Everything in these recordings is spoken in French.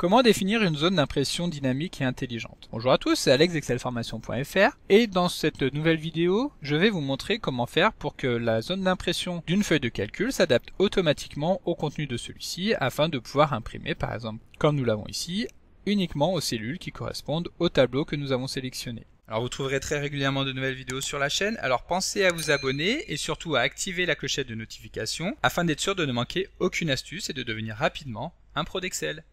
Comment définir une zone d'impression dynamique et intelligente Bonjour à tous, c'est alexexcelformation.fr et dans cette nouvelle vidéo, je vais vous montrer comment faire pour que la zone d'impression d'une feuille de calcul s'adapte automatiquement au contenu de celui-ci afin de pouvoir imprimer par exemple, comme nous l'avons ici, uniquement aux cellules qui correspondent au tableau que nous avons sélectionné. Alors vous trouverez très régulièrement de nouvelles vidéos sur la chaîne, alors pensez à vous abonner et surtout à activer la clochette de notification afin d'être sûr de ne manquer aucune astuce et de devenir rapidement un pro d'Excel.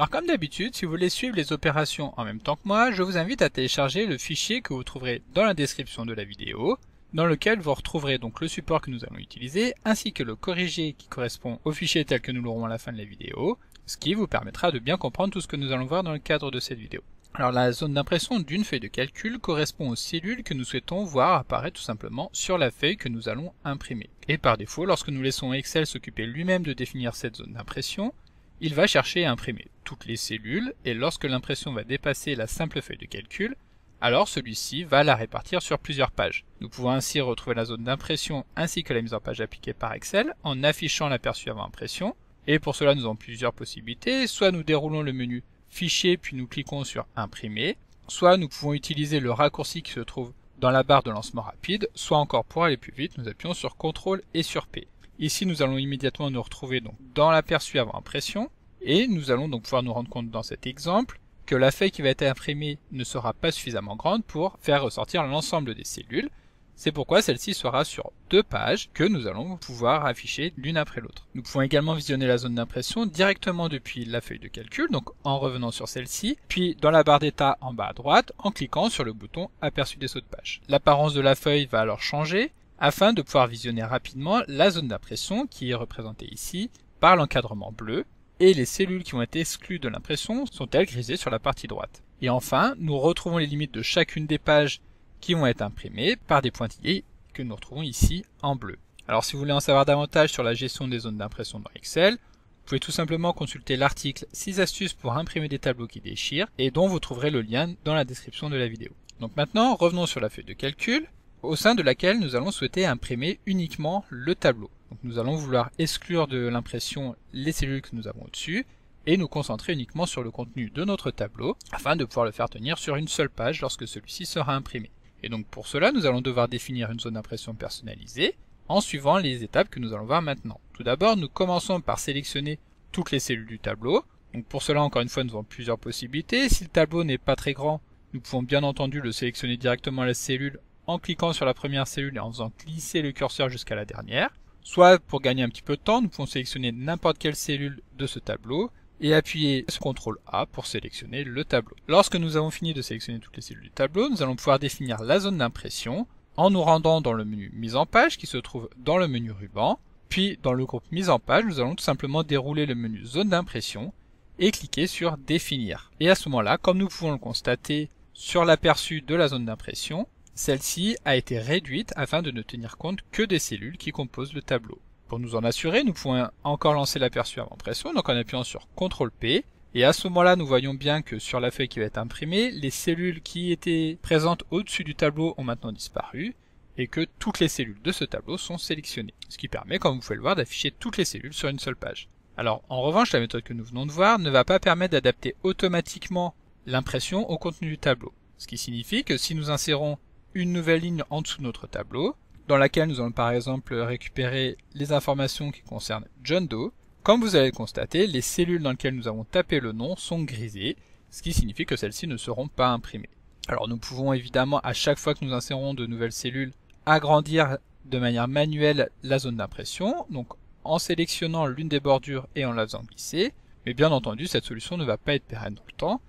Alors comme d'habitude, si vous voulez suivre les opérations en même temps que moi, je vous invite à télécharger le fichier que vous trouverez dans la description de la vidéo, dans lequel vous retrouverez donc le support que nous allons utiliser, ainsi que le corrigé qui correspond au fichier tel que nous l'aurons à la fin de la vidéo, ce qui vous permettra de bien comprendre tout ce que nous allons voir dans le cadre de cette vidéo. Alors la zone d'impression d'une feuille de calcul correspond aux cellules que nous souhaitons voir apparaître tout simplement sur la feuille que nous allons imprimer. Et par défaut, lorsque nous laissons Excel s'occuper lui-même de définir cette zone d'impression, il va chercher à imprimer toutes les cellules et lorsque l'impression va dépasser la simple feuille de calcul, alors celui-ci va la répartir sur plusieurs pages. Nous pouvons ainsi retrouver la zone d'impression ainsi que la mise en page appliquée par Excel en affichant l'aperçu avant impression. Et pour cela, nous avons plusieurs possibilités. Soit nous déroulons le menu Fichier puis nous cliquons sur Imprimer, soit nous pouvons utiliser le raccourci qui se trouve dans la barre de lancement rapide, soit encore pour aller plus vite, nous appuyons sur CTRL et sur P. Ici, nous allons immédiatement nous retrouver donc dans l'aperçu avant impression. Et nous allons donc pouvoir nous rendre compte dans cet exemple que la feuille qui va être imprimée ne sera pas suffisamment grande pour faire ressortir l'ensemble des cellules. C'est pourquoi celle-ci sera sur deux pages que nous allons pouvoir afficher l'une après l'autre. Nous pouvons également visionner la zone d'impression directement depuis la feuille de calcul, donc en revenant sur celle-ci, puis dans la barre d'état en bas à droite en cliquant sur le bouton aperçu des sauts de page. L'apparence de la feuille va alors changer afin de pouvoir visionner rapidement la zone d'impression qui est représentée ici par l'encadrement bleu et les cellules qui ont été exclues de l'impression sont-elles grisées sur la partie droite. Et enfin, nous retrouvons les limites de chacune des pages qui vont être imprimées par des pointillés que nous retrouvons ici en bleu. Alors si vous voulez en savoir davantage sur la gestion des zones d'impression dans Excel, vous pouvez tout simplement consulter l'article 6 astuces pour imprimer des tableaux qui déchirent et dont vous trouverez le lien dans la description de la vidéo. Donc maintenant, revenons sur la feuille de calcul au sein de laquelle nous allons souhaiter imprimer uniquement le tableau. Donc nous allons vouloir exclure de l'impression les cellules que nous avons au-dessus et nous concentrer uniquement sur le contenu de notre tableau afin de pouvoir le faire tenir sur une seule page lorsque celui-ci sera imprimé. Et donc pour cela, nous allons devoir définir une zone d'impression personnalisée en suivant les étapes que nous allons voir maintenant. Tout d'abord, nous commençons par sélectionner toutes les cellules du tableau. Donc pour cela, encore une fois, nous avons plusieurs possibilités. Si le tableau n'est pas très grand, nous pouvons bien entendu le sélectionner directement à la cellule en cliquant sur la première cellule et en faisant glisser le curseur jusqu'à la dernière. Soit pour gagner un petit peu de temps, nous pouvons sélectionner n'importe quelle cellule de ce tableau et appuyer sur CTRL A pour sélectionner le tableau. Lorsque nous avons fini de sélectionner toutes les cellules du tableau, nous allons pouvoir définir la zone d'impression en nous rendant dans le menu mise en page qui se trouve dans le menu ruban. Puis dans le groupe mise en page, nous allons tout simplement dérouler le menu zone d'impression et cliquer sur définir. Et à ce moment-là, comme nous pouvons le constater sur l'aperçu de la zone d'impression, celle-ci a été réduite afin de ne tenir compte que des cellules qui composent le tableau. Pour nous en assurer, nous pouvons encore lancer l'aperçu avant pression, donc en appuyant sur CTRL P, et à ce moment-là, nous voyons bien que sur la feuille qui va être imprimée, les cellules qui étaient présentes au-dessus du tableau ont maintenant disparu, et que toutes les cellules de ce tableau sont sélectionnées, ce qui permet, comme vous pouvez le voir, d'afficher toutes les cellules sur une seule page. Alors, en revanche, la méthode que nous venons de voir ne va pas permettre d'adapter automatiquement l'impression au contenu du tableau, ce qui signifie que si nous insérons une nouvelle ligne en dessous de notre tableau, dans laquelle nous allons par exemple récupérer les informations qui concernent John Doe. Comme vous allez le constater, les cellules dans lesquelles nous avons tapé le nom sont grisées, ce qui signifie que celles-ci ne seront pas imprimées. Alors nous pouvons évidemment, à chaque fois que nous insérons de nouvelles cellules, agrandir de manière manuelle la zone d'impression, donc en sélectionnant l'une des bordures et en la faisant glisser, mais bien entendu cette solution ne va pas être pérenne dans le temps,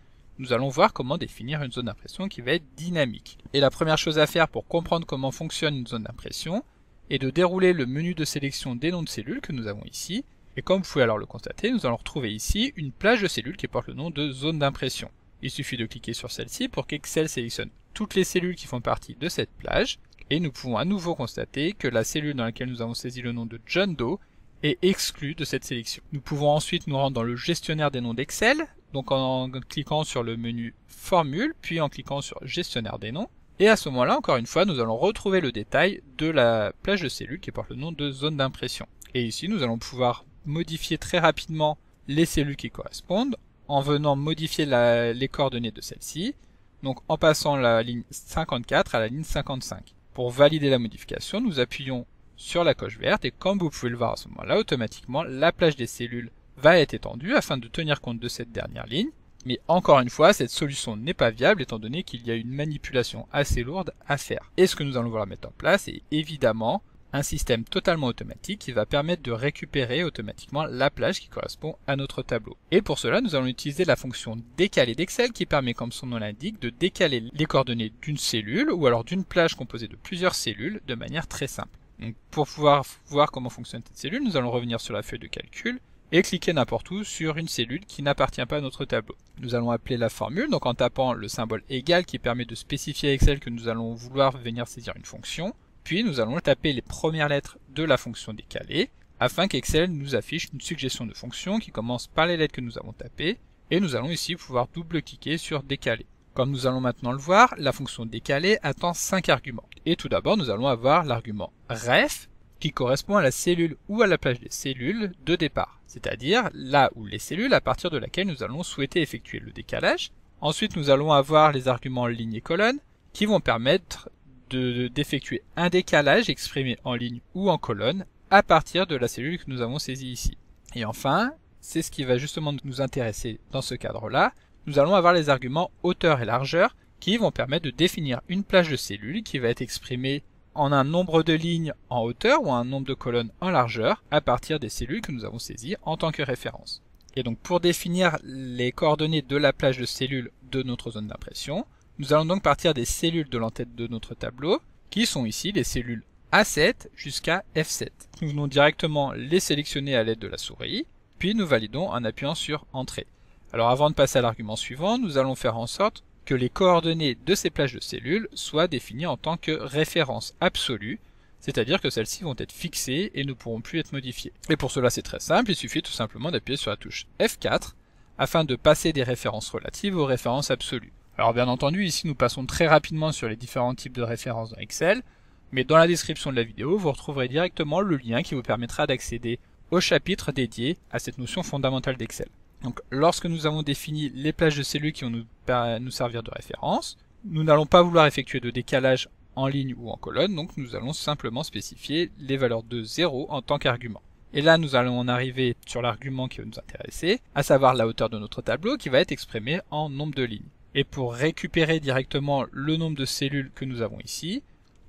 nous allons voir comment définir une zone d'impression qui va être dynamique. Et la première chose à faire pour comprendre comment fonctionne une zone d'impression est de dérouler le menu de sélection des noms de cellules que nous avons ici. Et comme vous pouvez alors le constater, nous allons retrouver ici une plage de cellules qui porte le nom de zone d'impression. Il suffit de cliquer sur celle-ci pour qu'Excel sélectionne toutes les cellules qui font partie de cette plage. Et nous pouvons à nouveau constater que la cellule dans laquelle nous avons saisi le nom de John Doe est exclue de cette sélection. Nous pouvons ensuite nous rendre dans le gestionnaire des noms d'Excel donc en cliquant sur le menu formule, puis en cliquant sur gestionnaire des noms. Et à ce moment-là, encore une fois, nous allons retrouver le détail de la plage de cellules qui porte le nom de zone d'impression. Et ici, nous allons pouvoir modifier très rapidement les cellules qui correspondent en venant modifier les coordonnées de celle-ci, donc en passant la ligne 54 à la ligne 55. Pour valider la modification, nous appuyons sur la coche verte et comme vous pouvez le voir à ce moment-là, automatiquement, la plage des cellules va être étendue afin de tenir compte de cette dernière ligne, mais encore une fois, cette solution n'est pas viable étant donné qu'il y a une manipulation assez lourde à faire. Et ce que nous allons vouloir mettre en place est évidemment un système totalement automatique qui va permettre de récupérer automatiquement la plage qui correspond à notre tableau. Et pour cela, nous allons utiliser la fonction décaler d'Excel qui permet, comme son nom l'indique, de décaler les coordonnées d'une cellule ou alors d'une plage composée de plusieurs cellules de manière très simple. Donc pour pouvoir voir comment fonctionne cette cellule, nous allons revenir sur la feuille de calcul et cliquer n'importe où sur une cellule qui n'appartient pas à notre tableau. Nous allons appeler la formule, donc en tapant le symbole égal qui permet de spécifier à Excel que nous allons vouloir venir saisir une fonction, puis nous allons taper les premières lettres de la fonction décalée, afin qu'Excel nous affiche une suggestion de fonction qui commence par les lettres que nous avons tapées, et nous allons ici pouvoir double-cliquer sur décaler. Comme nous allons maintenant le voir, la fonction décalée attend 5 arguments. Et tout d'abord, nous allons avoir l'argument ref, qui correspond à la cellule ou à la plage des cellules de départ, c'est-à-dire là où les cellules à partir de laquelle nous allons souhaiter effectuer le décalage. Ensuite, nous allons avoir les arguments ligne et colonne qui vont permettre d'effectuer un décalage exprimé en ligne ou en colonne à partir de la cellule que nous avons saisie ici. Et enfin, c'est ce qui va justement nous intéresser dans ce cadre-là, nous allons avoir les arguments hauteur et largeur qui vont permettre de définir une plage de cellules qui va être exprimée en un nombre de lignes en hauteur ou un nombre de colonnes en largeur à partir des cellules que nous avons saisies en tant que référence. Et donc pour définir les coordonnées de la plage de cellules de notre zone d'impression, nous allons donc partir des cellules de l'entête de notre tableau, qui sont ici les cellules A7 jusqu'à F7. Nous venons directement les sélectionner à l'aide de la souris, puis nous validons en appuyant sur Entrée. Alors avant de passer à l'argument suivant, nous allons faire en sorte que les coordonnées de ces plages de cellules soient définies en tant que références absolues, c'est-à-dire que celles-ci vont être fixées et ne pourront plus être modifiées. Et pour cela c'est très simple, il suffit tout simplement d'appuyer sur la touche F4 afin de passer des références relatives aux références absolues. Alors bien entendu ici nous passons très rapidement sur les différents types de références dans Excel, mais dans la description de la vidéo vous retrouverez directement le lien qui vous permettra d'accéder au chapitre dédié à cette notion fondamentale d'Excel. Donc lorsque nous avons défini les plages de cellules qui vont nous, servir de référence, nous n'allons pas vouloir effectuer de décalage en ligne ou en colonne, donc nous allons simplement spécifier les valeurs de 0 en tant qu'argument. Et là, nous allons en arriver sur l'argument qui va nous intéresser, à savoir la hauteur de notre tableau qui va être exprimée en nombre de lignes. Et pour récupérer directement le nombre de cellules que nous avons ici,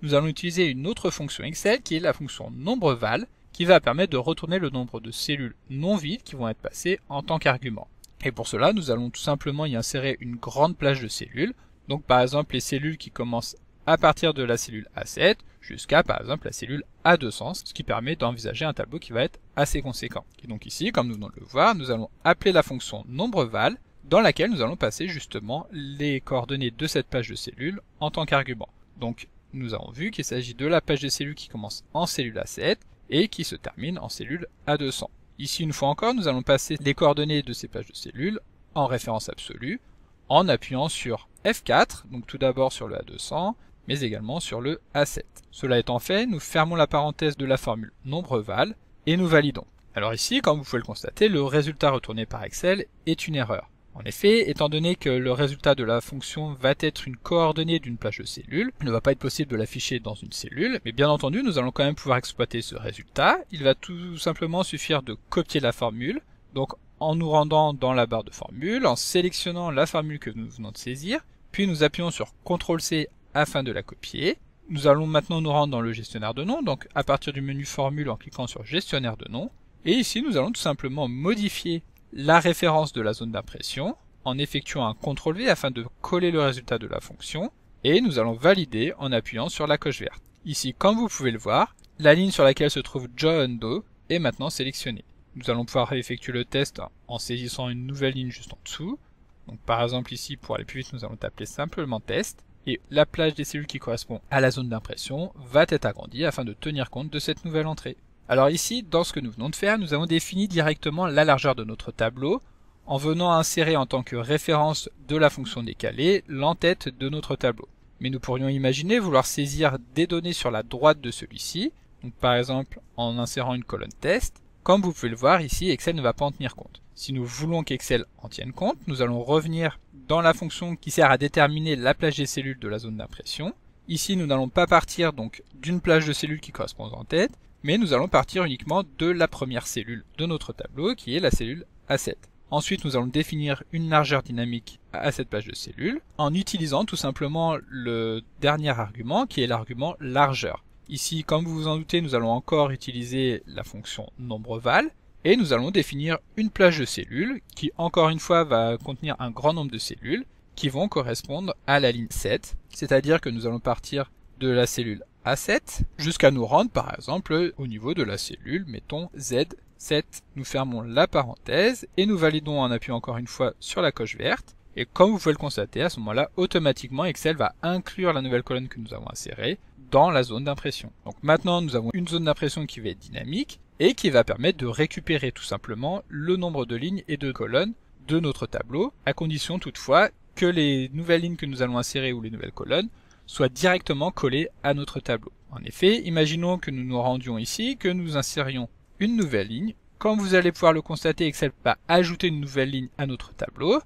nous allons utiliser une autre fonction Excel qui est la fonction nombreVal qui va permettre de retourner le nombre de cellules non vides qui vont être passées en tant qu'argument. Et pour cela, nous allons tout simplement y insérer une grande plage de cellules, donc par exemple les cellules qui commencent à partir de la cellule A7 jusqu'à par exemple la cellule A200, ce qui permet d'envisager un tableau qui va être assez conséquent. Et donc ici, comme nous venons de le voir, nous allons appeler la fonction nombreVal, dans laquelle nous allons passer justement les coordonnées de cette page de cellules en tant qu'argument. Donc nous avons vu qu'il s'agit de la page de cellules qui commence en cellule A7 et qui se termine en cellule A200. Ici, une fois encore, nous allons passer les coordonnées de ces pages de cellules en référence absolue en appuyant sur F4, donc tout d'abord sur le A200, mais également sur le A7. Cela étant fait, nous fermons la parenthèse de la formule nombreval et nous validons. Alors ici, comme vous pouvez le constater, le résultat retourné par Excel est une erreur. En effet, étant donné que le résultat de la fonction va être une coordonnée d'une plage de cellules, il ne va pas être possible de l'afficher dans une cellule, mais bien entendu, nous allons quand même pouvoir exploiter ce résultat. Il va tout simplement suffire de copier la formule, donc en nous rendant dans la barre de formule, en sélectionnant la formule que nous venons de saisir, puis nous appuyons sur CTRL-C afin de la copier. Nous allons maintenant nous rendre dans le gestionnaire de noms, donc à partir du menu formule en cliquant sur gestionnaire de noms. et ici nous allons tout simplement modifier la référence de la zone d'impression en effectuant un CTRL V afin de coller le résultat de la fonction et nous allons valider en appuyant sur la coche verte. Ici, comme vous pouvez le voir, la ligne sur laquelle se trouve John Doe est maintenant sélectionnée. Nous allons pouvoir effectuer le test en saisissant une nouvelle ligne juste en dessous. Donc par exemple ici, pour aller plus vite, nous allons taper simplement test et la plage des cellules qui correspond à la zone d'impression va être agrandie afin de tenir compte de cette nouvelle entrée. Alors ici, dans ce que nous venons de faire, nous avons défini directement la largeur de notre tableau en venant insérer en tant que référence de la fonction décalée l'entête de notre tableau. Mais nous pourrions imaginer vouloir saisir des données sur la droite de celui-ci, par exemple en insérant une colonne test. Comme vous pouvez le voir ici, Excel ne va pas en tenir compte. Si nous voulons qu'Excel en tienne compte, nous allons revenir dans la fonction qui sert à déterminer la plage des cellules de la zone d'impression. Ici, nous n'allons pas partir donc d'une plage de cellules qui correspond en tête, mais nous allons partir uniquement de la première cellule de notre tableau, qui est la cellule A7. Ensuite, nous allons définir une largeur dynamique à cette page de cellules en utilisant tout simplement le dernier argument qui est l'argument largeur. Ici, comme vous vous en doutez, nous allons encore utiliser la fonction nombreval et nous allons définir une plage de cellules qui, encore une fois, va contenir un grand nombre de cellules qui vont correspondre à la ligne 7, c'est-à-dire que nous allons partir de la cellule a7 jusqu'à nous rendre par exemple au niveau de la cellule, mettons Z7. Nous fermons la parenthèse et nous validons en appuyant encore une fois sur la coche verte. Et comme vous pouvez le constater, à ce moment-là, automatiquement Excel va inclure la nouvelle colonne que nous avons insérée dans la zone d'impression. Donc maintenant, nous avons une zone d'impression qui va être dynamique et qui va permettre de récupérer tout simplement le nombre de lignes et de colonnes de notre tableau, à condition toutefois que les nouvelles lignes que nous allons insérer ou les nouvelles colonnes soit directement collé à notre tableau. En effet, imaginons que nous nous rendions ici, que nous insérions une nouvelle ligne. Comme vous allez pouvoir le constater, Excel va ajouter une nouvelle ligne à notre tableau,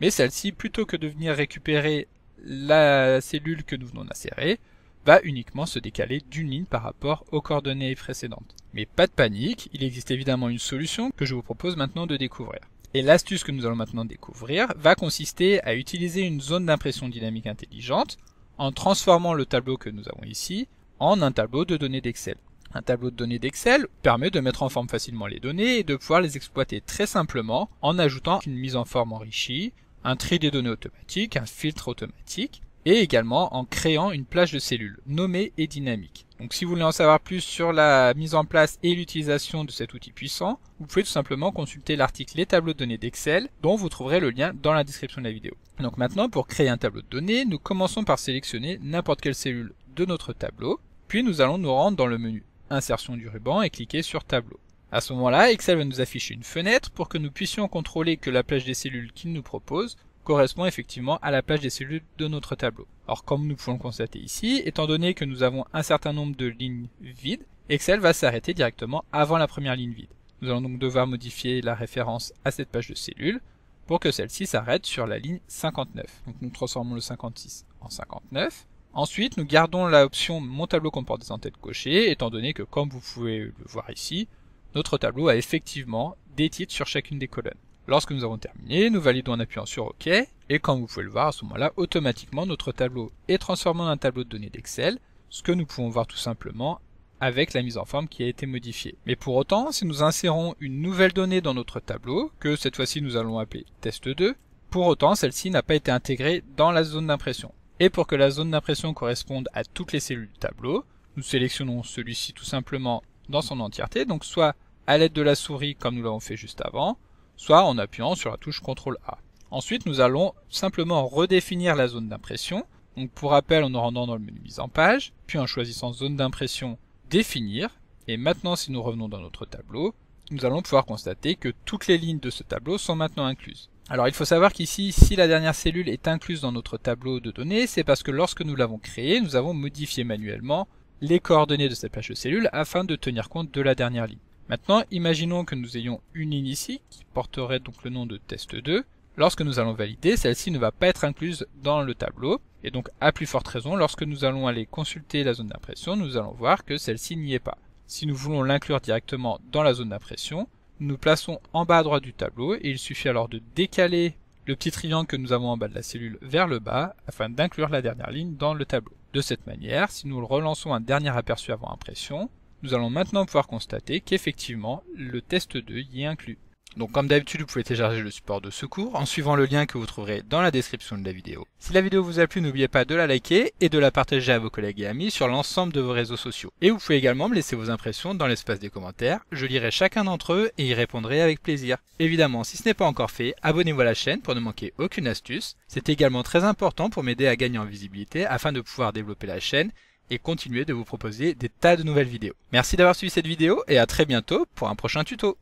mais celle-ci, plutôt que de venir récupérer la cellule que nous venons d'insérer, va uniquement se décaler d'une ligne par rapport aux coordonnées précédentes. Mais pas de panique, il existe évidemment une solution que je vous propose maintenant de découvrir. Et l'astuce que nous allons maintenant découvrir va consister à utiliser une zone d'impression dynamique intelligente en transformant le tableau que nous avons ici en un tableau de données d'Excel. Un tableau de données d'Excel permet de mettre en forme facilement les données et de pouvoir les exploiter très simplement en ajoutant une mise en forme enrichie, un tri des données automatique, un filtre automatique et également en créant une plage de cellules nommée et dynamique. Donc si vous voulez en savoir plus sur la mise en place et l'utilisation de cet outil puissant, vous pouvez tout simplement consulter l'article Les tableaux de données d'Excel dont vous trouverez le lien dans la description de la vidéo. Donc maintenant pour créer un tableau de données, nous commençons par sélectionner n'importe quelle cellule de notre tableau, puis nous allons nous rendre dans le menu Insertion du ruban et cliquer sur Tableau. À ce moment-là, Excel va nous afficher une fenêtre pour que nous puissions contrôler que la plage des cellules qu'il nous propose correspond effectivement à la page des cellules de notre tableau. Alors comme nous pouvons le constater ici, étant donné que nous avons un certain nombre de lignes vides, Excel va s'arrêter directement avant la première ligne vide. Nous allons donc devoir modifier la référence à cette page de cellules pour que celle-ci s'arrête sur la ligne 59. Donc nous transformons le 56 en 59. Ensuite, nous gardons l'option Mon tableau comporte des entêtes cochées, étant donné que, comme vous pouvez le voir ici, notre tableau a effectivement des titres sur chacune des colonnes. Lorsque nous avons terminé, nous validons en appuyant sur OK, et comme vous pouvez le voir à ce moment-là, automatiquement notre tableau est transformé en un tableau de données d'Excel, ce que nous pouvons voir tout simplement avec la mise en forme qui a été modifiée. Mais pour autant, si nous insérons une nouvelle donnée dans notre tableau, que cette fois-ci nous allons appeler test 2, pour autant celle-ci n'a pas été intégrée dans la zone d'impression. Et pour que la zone d'impression corresponde à toutes les cellules du tableau, nous sélectionnons celui-ci tout simplement dans son entièreté, donc soit à l'aide de la souris comme nous l'avons fait juste avant, soit en appuyant sur la touche CTRL A. Ensuite, nous allons simplement redéfinir la zone d'impression. Donc pour rappel, en nous rendant dans le menu mise en page, puis en choisissant zone d'impression définir. Et maintenant, si nous revenons dans notre tableau, nous allons pouvoir constater que toutes les lignes de ce tableau sont maintenant incluses. Alors il faut savoir qu'ici, si la dernière cellule est incluse dans notre tableau de données, c'est parce que lorsque nous l'avons créé, nous avons modifié manuellement les coordonnées de cette page de cellules afin de tenir compte de la dernière ligne. Maintenant, imaginons que nous ayons une ligne ici qui porterait donc le nom de test 2. Lorsque nous allons valider, celle-ci ne va pas être incluse dans le tableau. Et donc, à plus forte raison, lorsque nous allons aller consulter la zone d'impression, nous allons voir que celle-ci n'y est pas. Si nous voulons l'inclure directement dans la zone d'impression, nous nous plaçons en bas à droite du tableau et il suffit alors de décaler le petit triangle que nous avons en bas de la cellule vers le bas afin d'inclure la dernière ligne dans le tableau. De cette manière, si nous relançons un dernier aperçu avant impression, nous allons maintenant pouvoir constater qu'effectivement le test 2 y est inclus. Donc comme d'habitude, vous pouvez télécharger le support de secours en suivant le lien que vous trouverez dans la description de la vidéo. Si la vidéo vous a plu, n'oubliez pas de la liker et de la partager à vos collègues et amis sur l'ensemble de vos réseaux sociaux. Et vous pouvez également me laisser vos impressions dans l'espace des commentaires, je lirai chacun d'entre eux et y répondrai avec plaisir. Évidemment, si ce n'est pas encore fait, abonnez-vous à la chaîne pour ne manquer aucune astuce. C'est également très important pour m'aider à gagner en visibilité afin de pouvoir développer la chaîne et continuer de vous proposer des tas de nouvelles vidéos. Merci d'avoir suivi cette vidéo et à très bientôt pour un prochain tuto.